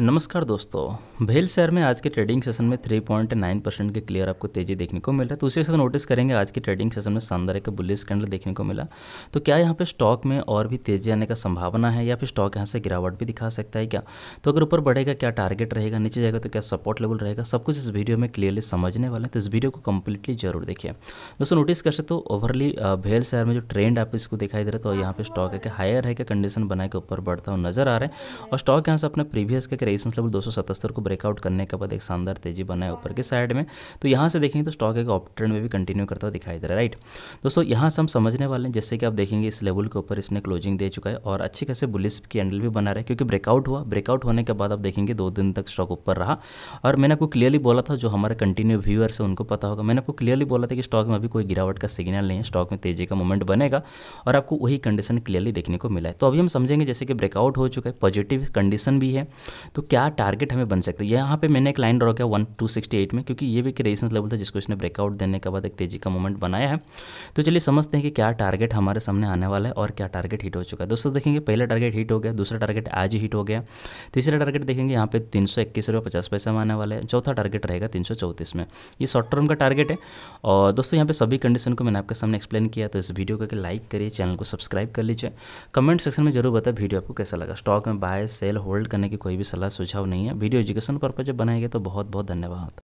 नमस्कार दोस्तों भेल शहर में आज के ट्रेडिंग सेशन में 3.9 परसेंट के क्लियर आपको तेजी देखने को मिल रहा है तो उसी के साथ नोटिस करेंगे आज के ट्रेडिंग सेशन में शानदार एक बुलिस कैंडल देखने को मिला तो क्या यहाँ पे स्टॉक में और भी तेजी आने का संभावना है या फिर स्टॉक यहाँ से गिरावट भी दिखा सकता है क्या तो अगर ऊपर बढ़ेगा क्या टारगेट रहेगा नीचे जाएगा तो क्या सपोर्ट लेवल रहेगा सब कुछ इस वीडियो में क्लियरली समझने वाले हैं तो इस वीडियो को कंप्लीटली जरूर देखिए दोस्तों नोटिस कर सकते तो ओवरली भेल शहर में जो ट्रेंड आप इसको दिखाई दे रहा है तो यहाँ पे स्टॉक है कि हायर है कि कंडीशन बना के ऊपर बढ़ता हुआ नजर आ रहा है और स्टॉक यहाँ से अपने प्रीवियस के रेजिस्टेंस लेवल दो को ब्रेकआउट करने के बाद एक शानदार तेजी बना है ऊपर के साइड में तो यहाँ से देखेंगे तो स्टॉक एक ऑप ट्रेंड में भी कंटिन्यू करता हुआ दिखाई दे रहा है राइट दोस्तों यहाँ से हम समझने वाले हैं जैसे कि आप देखेंगे इस लेवल के ऊपर इसने क्लोजिंग दे चुका है और अच्छी खासे बुलिस की भी बना रहे क्योंकि ब्रेकआउट हुआ ब्रेकआउट होने के बाद आप देखेंगे दो दिन तक स्टॉक ऊपर रहा और मैंने आपको क्लियरली बोला था जो हमारे कंटिन्यू व्यूअर्स है उनको पता होगा मैंने आपको क्लियरली बोला था कि स्टॉक में अभी कोई गिरावट का सिग्नल नहीं है स्टॉक में तेजी का मूवमेंट बनेगा और आपको वही कंडीशन क्लियरली देखने को मिला है तो अभी हम समझेंगे जैसे कि ब्रेकआउट हो चुका है पॉजिटिव कंडीशन भी है तो क्या टारगेट हमें बन सकता है यहाँ पे मैंने एक लाइन ड्रॉ किया वन टू सिक्सटी एट में क्योंकि ये भी एक रेजिस्टेंस लेवल था जिसको इसने ब्रेकआउट देने के बाद एक तेजी का मूवमेंट बनाया है तो चलिए समझते हैं कि क्या टारगेट हमारे सामने आने वाला है और क्या टारगेट हिट हो चुका है दोस्तों देखेंगे पहला टारगेट हिट हो गया दूसरा टारगेट आज ही हिट हो गया तीसरा टारगेट देखेंगे यहाँ पे तीन सौ इक्कीस रुपये पचास पैसा में आने वाला है चौथा टारगेट रहेगा तीन सौ चौंतीस में ये शॉर्ट टर्म का टारगेट है और दोस्तों यहाँ पे सभी कंडीशन को मैंने आपके सामने एक्सप्लेन किया तो इस वीडियो को लाइक करिए चैनल को सब्सक्राइब कर लीजिए कमेंट सेक्शन में जरूर बताए वीडियो आपको कैसा लगा स्टॉक में बाय सेल होल्ड करने की कोई भी सलाह सुझाव नहीं है वीडियो एजुकेशन पर्पज जब बनाएंगे तो बहुत बहुत धन्यवाद